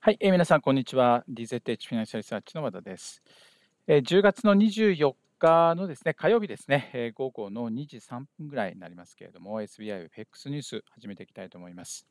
はい、えー、皆さん、こんにちは。DZH フィナンシャルサーチの和田です。えー、10月の24日のですね、火曜日ですね、えー、午後の2時3分ぐらいになりますけれども、SBI クスニュース始めていきたいと思います。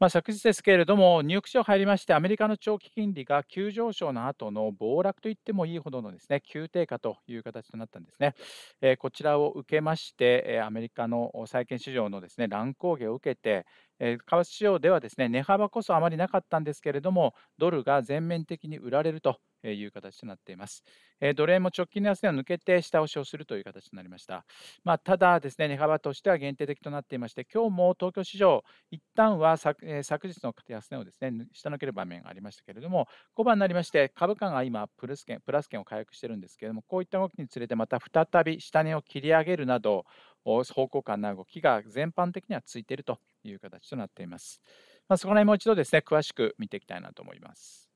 まあ、昨日ですけれども、ニューヨーク市場入りまして、アメリカの長期金利が急上昇の後の暴落といってもいいほどのですね急低下という形となったんですね。えー、こちらを受けまして、えアメリカの債券市場のですね乱高下を受けて、え為替市場ではですね値幅こそあまりなかったんですけれども、ドルが全面的に売られるという形となっています。えー、奴隷も直近の安値を抜けて下押しをするという形となりました。まあ、ただですね、値幅としては限定的となっていまして、今日も東京市場、一旦は昨,、えー、昨日の安値をですね、下抜ける場面がありましたけれども、5番になりまして、株価が今プルス券、プラス券を回復しているんですけれども、こういった動きにつれて、また再び下値を切り上げるなど、方向感な動きが全般的にはついているという形となっています。まあ、そこら辺もう一度ですね、詳しく見ていきたいなと思います。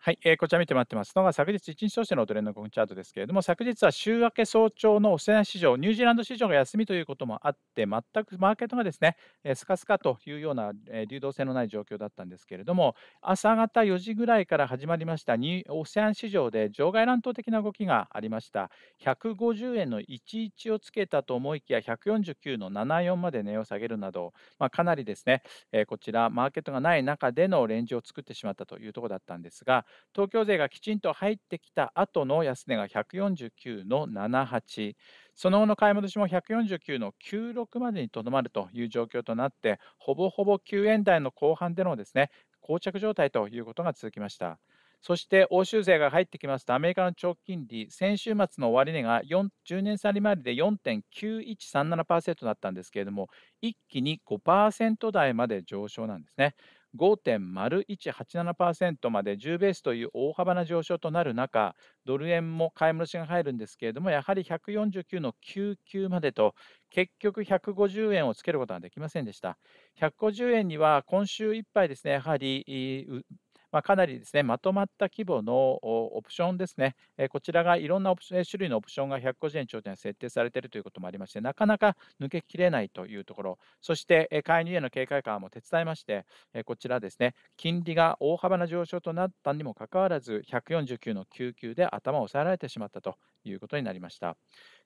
はい、えー、こちら見てもらってますのが昨日1日通してのトレンドコンチャートですけれども昨日は週明け早朝のオセア市場ニュージーランド市場が休みということもあって全くマーケットがですね、えー、スカスカというような、えー、流動性のない状況だったんですけれども朝方4時ぐらいから始まりましたにオセアン市場で場外乱闘的な動きがありました150円の11をつけたと思いきや149の74まで値を下げるなど、まあ、かなりですね、えー、こちらマーケットがない中でのレンジを作ってしまったというところだったんですが東京税がきちんと入ってきた後の安値が149の78その後の買い戻しも149の96までにとどまるという状況となってほぼほぼ9円台の後半でのですね膠着状態ということが続きました。そして欧州税が入ってきますと、アメリカの長期金利、先週末の終値が10年差利回りで4.9137%だったんですけれども、一気に5%台まで上昇なんですね。5.0187%まで10ベースという大幅な上昇となる中、ドル円も買い戻しが入るんですけれども、やはり149の99までと、結局150円をつけることができませんでした。150円には今週いっぱいですね、やはりまあ、かなりですね、まとまった規模のオプションですね、えこちらがいろんな種類のオプションが150円頂点設定されているということもありまして、なかなか抜けきれないというところ、そして、え介入への警戒感も手伝いまして、えこちらですね、金利が大幅な上昇となったにもかかわらず、149の救急で頭を抑えられてしまったということになりました。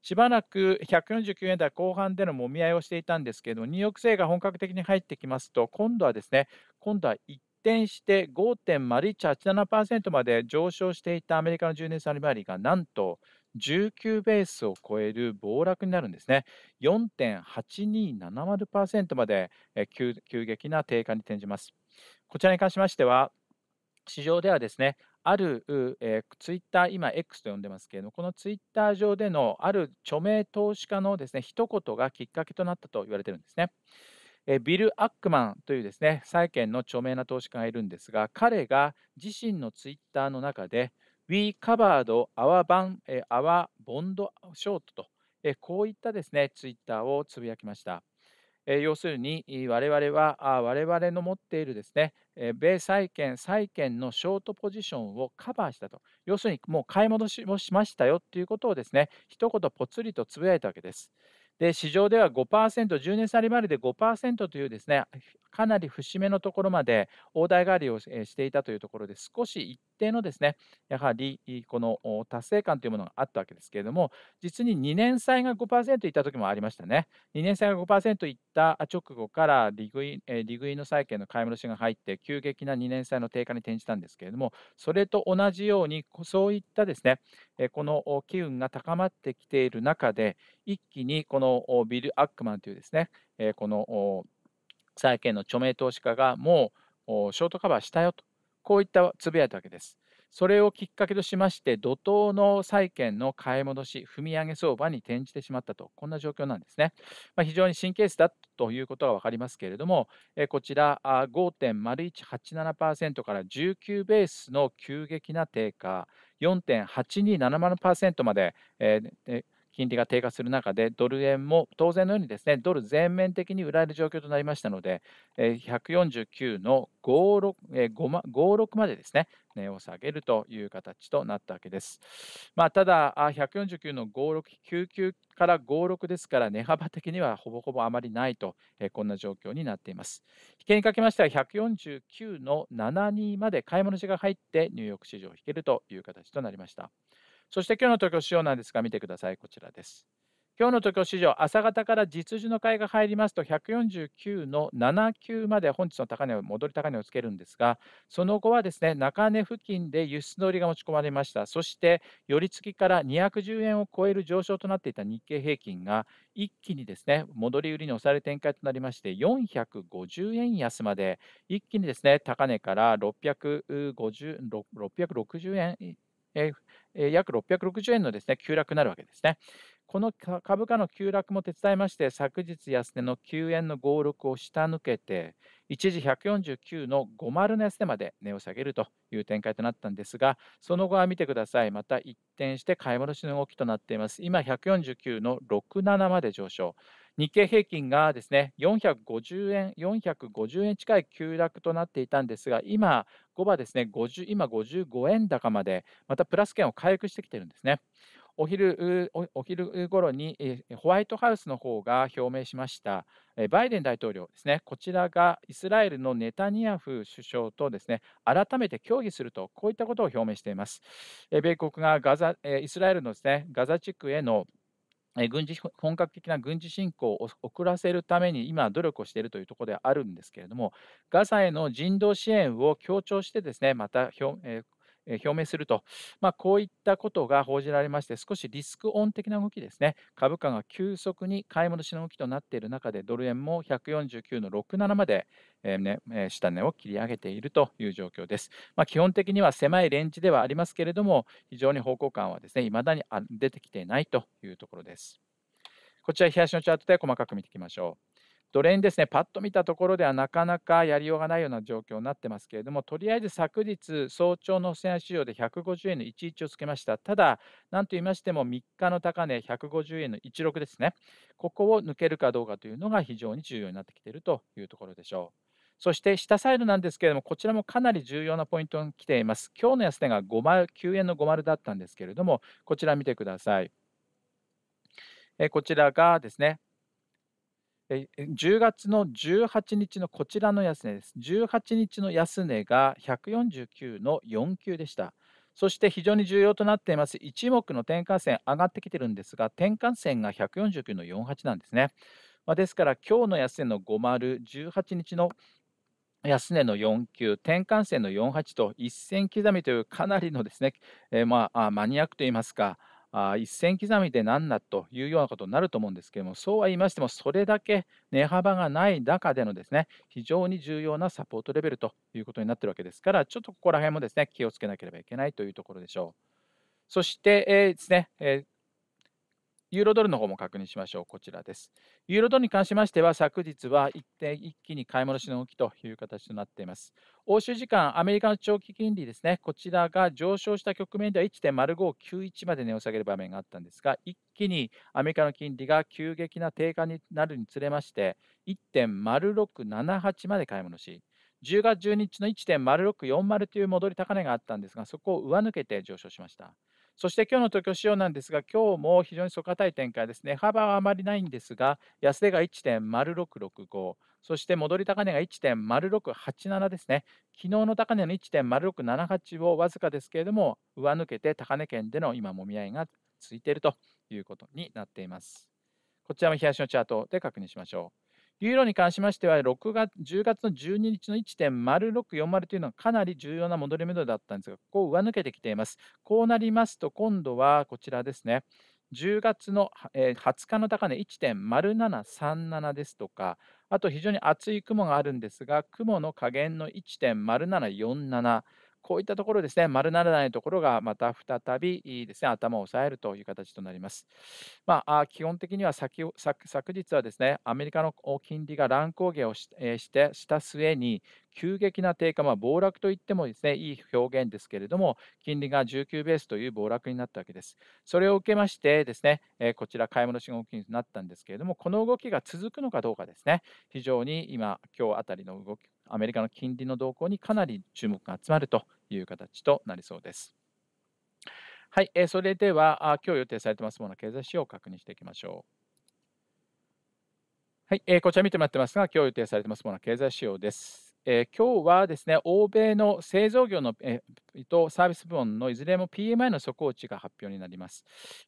しばらく149円台後半でのもみ合いをしていたんですけれども、ニューヨークが本格的に入ってきますと、今度はですね、今度は一転して5.0187%まで上昇していたアメリカの10年債利回りがなんと19ベースを超える暴落になるんですね。4.8270%まで急急激な低下に転じます。こちらに関しましては、市場ではですね、ある、えー、ツイッター、今 X と呼んでますけれども、このツイッター上でのある著名投資家のですね一言がきっかけとなったと言われているんですね。えビル・アックマンというですね債券の著名な投資家がいるんですが彼が自身のツイッターの中で We covered our, ban, our bond short とこういったですねツイッターをつぶやきました。要するに我々は我々の持っているですね米債券債券のショートポジションをカバーしたと要するにもう買い戻しもしましたよということをですね一言ぽつりとつぶやいたわけです。で市場では5%、10年差利回りで5%というですねかなり節目のところまで大台代わりをしていたというところで少し一定のですねやはりこの達成感というものがあったわけですけれども実に2年債が5%いった時もありましたね2年債が5%いった直後から利食い利食いの債券の買い戻しが入って急激な2年債の低下に転じたんですけれどもそれと同じようにそういったですねこの機運が高まってきている中で一気にこのビル・アックマンというですねこの債券の著名投資家がもうショートカバーしたよとこういったつぶやいたわけです。それをきっかけとしまして怒涛の債券の買い戻し踏み上げ相場に転じてしまったとこんな状況なんですね、まあ、非常に神経質だということが分かりますけれどもこちら5.0187%から19ベースの急激な低下4.8270%まで金利が低下する中で、ドル円も当然のようにですねドル全面的に売られる状況となりましたので、149の 56, 56までですね値を下げるという形となったわけです。まあ、ただ、149の56、99から56ですから、値幅的にはほぼほぼあまりないと、こんな状況になっています。引けにかけましては、149の72まで買い戻しが入って、ニューヨーク市場を引けるという形となりました。そして今日の東京市場なんですが見てくださいこちらです今日の東京市場朝方から実需の買いが入りますと149の79まで本日の高値を戻り高値をつけるんですがその後はですね中値付近で輸出の売りが持ち込まれましたそして寄り付きから210円を超える上昇となっていた日経平均が一気にですね戻り売りに押される展開となりまして450円安まで一気にですね高値から650 660円えー、約660円のですね、急落になるわけですね。この株価の急落も手伝いまして、昨日安値の9円の56を下抜けて、一時149の50の安値まで値を下げるという展開となったんですが、その後は見てください、また一転して買い戻しの動きとなっています。今、149の67まで上昇。日経平均がですね450円450円近い急落となっていたんですが今5はですね50今55円高までまたプラス圏を回復してきてるんですね。お昼お昼頃にホワイトハウスの方が表明しましたバイデン大統領ですねこちらがイスラエルのネタニヤフ首相とですね改めて協議するとこういったことを表明しています米国がガザイスラエルのですねガザ地区への軍事本格的な軍事侵攻を遅らせるために今、努力をしているというところではあるんですけれども、ガザへの人道支援を強調して、ですねまた表、え表明すると、まあ、こういったことが報じられまして、少しリスクオン的な動きですね、株価が急速に買い戻しの動きとなっている中で、ドル円も149の67まで、えーね、下値を切り上げているという状況です。まあ、基本的には狭いレンジではありますけれども、非常に方向感はですね、未だに出てきていないというところです。こちら、日足のチャートで細かく見ていきましょう。どれにですねパッと見たところではなかなかやりようがないような状況になってますけれどもとりあえず昨日早朝の線市場で150円の11をつけましたただ何と言いましても3日の高値150円の16ですねここを抜けるかどうかというのが非常に重要になってきているというところでしょうそして下サイドなんですけれどもこちらもかなり重要なポイントに来ています今日の安値が9円の50だったんですけれどもこちら見てくださいこちらがですね10月の18日のこちらの安値です。18日の安値が149の49でした。そして非常に重要となっています一目の転換線上がってきてるんですが転換線が149の48なんですね。まあ、ですから今日の安値の50、18日の安値の4級、転換線の48と1線刻みというかなりのですね、えー、まあマニアックといいますか、あ一線刻みで何だというようなことになると思うんですけれども、そうは言いましても、それだけ値幅がない中でのですね、非常に重要なサポートレベルということになっているわけですから、ちょっとここら辺もですね、気をつけなければいけないというところでしょう。そして、えー、ですね、えー、ユーロドルの方も確認しましょう。こちらです。ユーロドルに関しましては、昨日は一定一気に買い戻しの動きという形となっています。欧州時間、アメリカの長期金利ですね、こちらが上昇した局面では1.0591まで値を下げる場面があったんですが、一気にアメリカの金利が急激な低下になるにつれまして、1.0678まで買い戻し、10月12日の1.0640という戻り高値があったんですが、そこを上抜けて上昇しました。そして今日の東京市場なんですが、今日も非常に底堅い展開ですね。幅はあまりないんですが、安値が1.0665、そして戻り高値が1.0687ですね。昨日の高値の1.0678をわずかですけれども、上抜けて高値圏での今、もみ合いがついているということになっています。こちらも冷やしのチャートで確認しましょう。ユーロに関しましては6月、10月の12日の1.0640というのはかなり重要な戻り目処だったんですが、ここを上抜けてきています。こうなりますと、今度はこちらですね、10月の20日の高値1.0737ですとか、あと非常に厚い雲があるんですが、雲の下限の1.0747。こういったところですね、丸ならないところがまた再びですね、頭を押さえるという形となります。まあ、基本的には先昨昨日はですね、アメリカの金利が乱高下をし,、えしてした末に、急激な低下、まあ、暴落といってもですね、いい表現ですけれども、金利が19ベースという暴落になったわけです。それを受けましてですね、えこちら買い戻し動きになったんですけれども、この動きが続くのかどうかですね、非常に今、今日あたりの動き、アメリカの金利の動向にかなり注目が集まるという形となりそうです。はい、えー、それでは今日予定されてますもの経済指標を確認していきましょう。はい、えー、こちら見てもらってますが、今日予定されてますもの経済指標です。えー、今日はですね、欧米の製造業の、えー、とサービス部門のいずれも PMI の速報値が発表になります、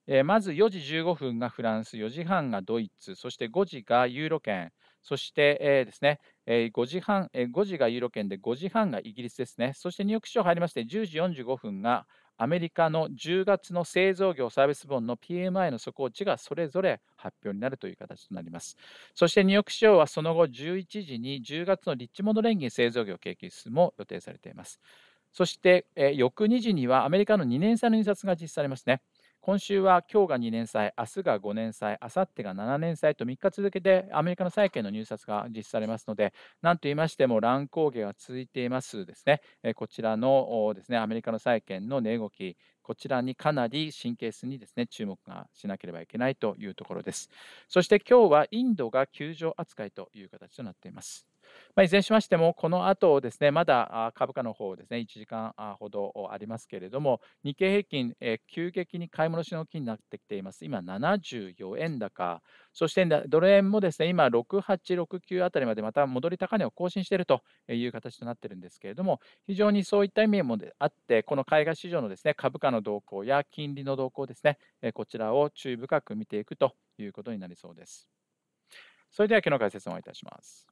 えー、まず4時15分がフランス、4時半がドイツ、そして5時がユーロ圏、そして、えー、ですね、えー、5時半、えー、5時がユーロ圏で5時半がイギリスですね。そしてニューヨーク市場入りまして10時45分がアメリカの10月の製造業サービス本の PMI の速報値がそれぞれ発表になるという形となります。そしてニューヨーク市場はその後11時に10月のリッチモード連銀製造業景気指数も予定されています。そして、えー、翌2時にはアメリカの2年債の印刷が実施されますね。今週は今日が2年債、明日が5年債、明後日が7年債と3日続けてアメリカの債券の入札が実施されますので、なんと言いましても乱高下が続いていますですね、こちらのですねアメリカの債券の値動き、こちらにかなり神経質にですね注目がしなければいけないというところです。そして今日はインドが休場扱いという形となっています。まあ、いずれにしましても、この後ですね、まだ株価の方ですね、1時間ほどありますけれども、日経平均、え急激に買い戻しの動きになってきています。今、74円高、そしてドル円もですね、今、6869あたりまでまた戻り高値を更新しているという形となっているんですけれども、非常にそういった意味もあって、この海外市場のですね、株価の動向や金利の動向ですね、こちらを注意深く見ていくということになりそうです。それでは今日の解説をいたします。